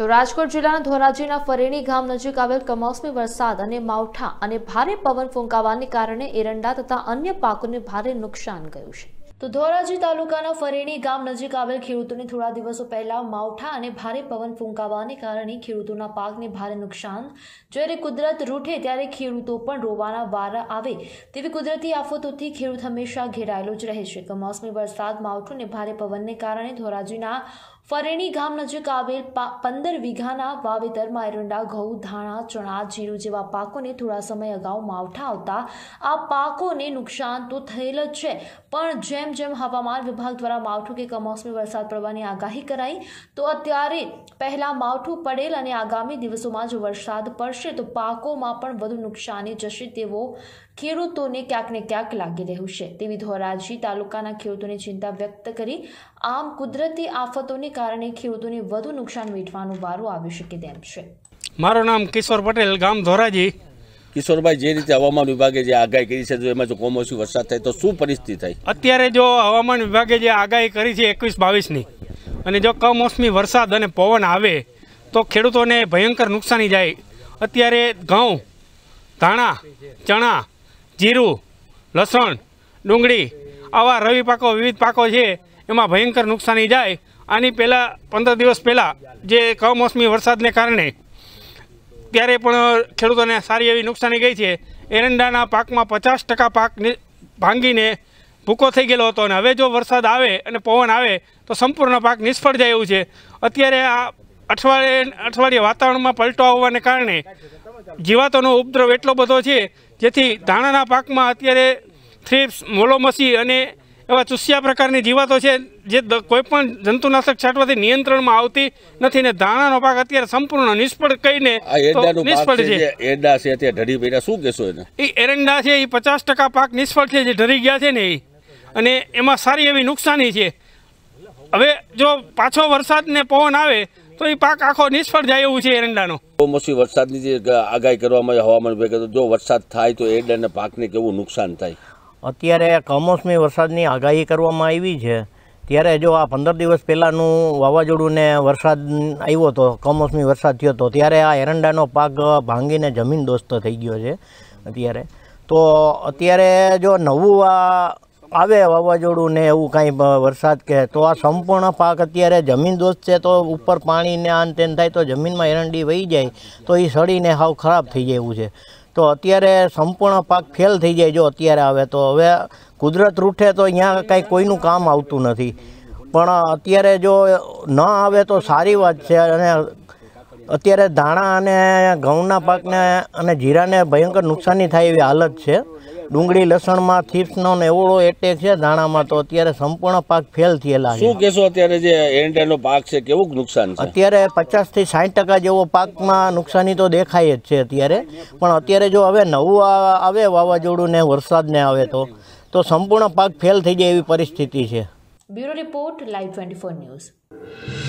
તો રાજકોટ જિલ્લાના ધોરાજીના ફરેણી ગામ નજીક આવેલ કમોસમી વરસાદ અને માવઠા અને ભારે પવન ફૂંકાવાને કારણે એરંડા તથા અન્ય પાકોને ભારે નુકસાન ગયું છે તો ધોરાજી તાલુકાના ફરેણી ગામ નજીક આવેલ ખેડૂતોને થોડા દિવસો પહેલા માવઠા અને ભારે પવન ફૂંકાવાને કારણે ખેડૂતોના પાકને ભારે નુકસાન જ્યારે કુદરત રૂઠે ત્યારે ખેડૂતો પણ રોવાના વારા આવે તેવી કુદરતી આફતોથી ખેડૂત હંમેશા ઘેરાયેલો જ રહે છે કમોસમી વરસાદ માવઠું અને ભારે પવનને કારણે ધોરાજીના ફરેણી ગામ નજીક આવેલ પંદર વીઘાના વાવેતરમાં એરંડા ઘઉં ધાણા ચણા જીરું જેવા પાકોને થોડા સમય અગાઉ માવઠા આવતા આ પાકોને નુકસાન તો થયેલ જ છે પણ જેમ જેમ હવામાન વિભાગ દ્વારા માવઠું કે કમોસમી વરસાદ પડવાની આગાહી કરાઈ તો અત્યારે પહેલાં માવઠું પડેલ અને આગામી દિવસોમાં જો વરસાદ પડશે તો પાકોમાં પણ વધુ નુકસાની જશે તેવો ખેડૂતોને ક્યાંક ને ક્યાંક લાગી રહ્યું છે તેવી ધોરાજી તાલુકાના ખેડૂતોની ચિંતા વ્યક્ત કરી આમ કુદરતી આફતોને કારણે ખેડૂતોને વધુ નુકસાન વેઠવાનો વારો આવી શકે તેમ છે મારું નામ કિશોર પટેલ ગામ ધોરાજી કિશોરભાઈ જે રીતે હવામાન વિભાગે જે આગાહી કરી છે જો એમાં જો કોમોસી વરસાદ થાય તો શું પરિસ્થિતિ થાય અત્યારે જો હવામાન વિભાગે જે આગાહી કરી છે એકવીસ બાવીસની અને જો કમોસમી વરસાદ અને પવન આવે તો ખેડૂતોને ભયંકર નુકસાની જાય અત્યારે ઘઉં ધાણા ચણા જીરું લસણ ડુંગળી આવા રવિ પાકો વિવિધ પાકો છે એમાં ભયંકર નુકસાની જાય આની પહેલાં પંદર દિવસ પહેલાં જે કમોસમી વરસાદને કારણે ત્યારે પણ ખેડૂતોને સારી એવી નુકસાની ગઈ છે એરંડાના પાકમાં પચાસ ટકા પાક ભાંગીને ભૂકો થઈ ગયેલો હતો અને હવે જો વરસાદ આવે અને પવન આવે તો સંપૂર્ણ પાક નિષ્ફળ જાય એવું છે અત્યારે આ અઠવાડિયે અઠવાડિયે વાતાવરણમાં પલટો આવવાને કારણે જીવાતોનો ઉપદ્રવ એટલો બધો છે જેથી ધાણાના પાકમાં અત્યારે થ્રીપ્સ મોલોમસી અને એવા ચૂસ્યા પ્રકારની જીવાતો છે જે કોઈપણ જંતુનાશક છાંટવાથી નિયંત્રણમાં આવતી નથી ને ધાણાનો પાક અત્યારે સંપૂર્ણ નિષ્ફળ કહીને નિષ્ફળ છે એરંડા છે તે ઢળી પડ્યા શું કહેશો એને એ એરંડા છે એ પચાસ ટકા પાક નિષ્ફળ છે જે ઢરી ગયા છે ને એ અને એમાં સારી એવી નુકસાની છે હવે જો પાછો વરસાદ ને પવન આવે તો એ પાક આખો નિષ્ફળ જાય એવું છે એરંડાનો કમોસમી વરસાદની જે આગાહી કરવામાં હવામાન વિભાગે જો વરસાદ થાય તો એરંડાના પાકને કેવું નુકસાન થાય અત્યારે કમોસમી વરસાદની આગાહી કરવામાં આવી છે ત્યારે જો આ પંદર દિવસ પહેલાંનું વાવાઝોડું વરસાદ આવ્યો હતો કમોસમી વરસાદ થયો હતો ત્યારે આ એરંડાનો પાક ભાંગીને જમીન દોસ્ત થઈ ગયો છે અત્યારે તો અત્યારે જો નવું આ આવે વાવાઝોડું ને એવું કાંઈ વરસાદ કે તો આ સંપૂર્ણ પાક અત્યારે જમીન દોસ્ત છે તો ઉપર પાણીને આન તેન થાય તો જમીનમાં એરંડી વહી જાય તો એ સડીને સાવ ખરાબ થઈ જાય એવું છે તો અત્યારે સંપૂર્ણ પાક ફેલ થઈ જાય જો અત્યારે આવે તો હવે કુદરત રૂઠે તો અહીંયા કાંઈ કોઈનું કામ આવતું નથી પણ અત્યારે જો ન આવે તો સારી વાત છે અને અત્યારે ધાણા અને ઘઉંના પાકને અને જીરાને ભયંકર નુકસાની થાય એવી હાલત છે ડુંગળી લસણમાં થીપ્સનો ને એવડો એટેક છે દાણામાં તો અત્યારે સંપૂર્ણ પાક ફેલ થયેલા છે શું કહેશો અત્યારે જે એરંડાનો પાક છે કેવું નુકસાન છે અત્યારે પચાસથી સાઠ ટકા જેવો પાકમાં નુકસાની તો દેખાય જ છે અત્યારે પણ અત્યારે જો હવે નવું આવે વાવાઝોડું ને વરસાદ ને આવે તો તો સંપૂર્ણ પાક ફેલ થઈ જાય એવી પરિસ્થિતિ છે bureau report live twenty news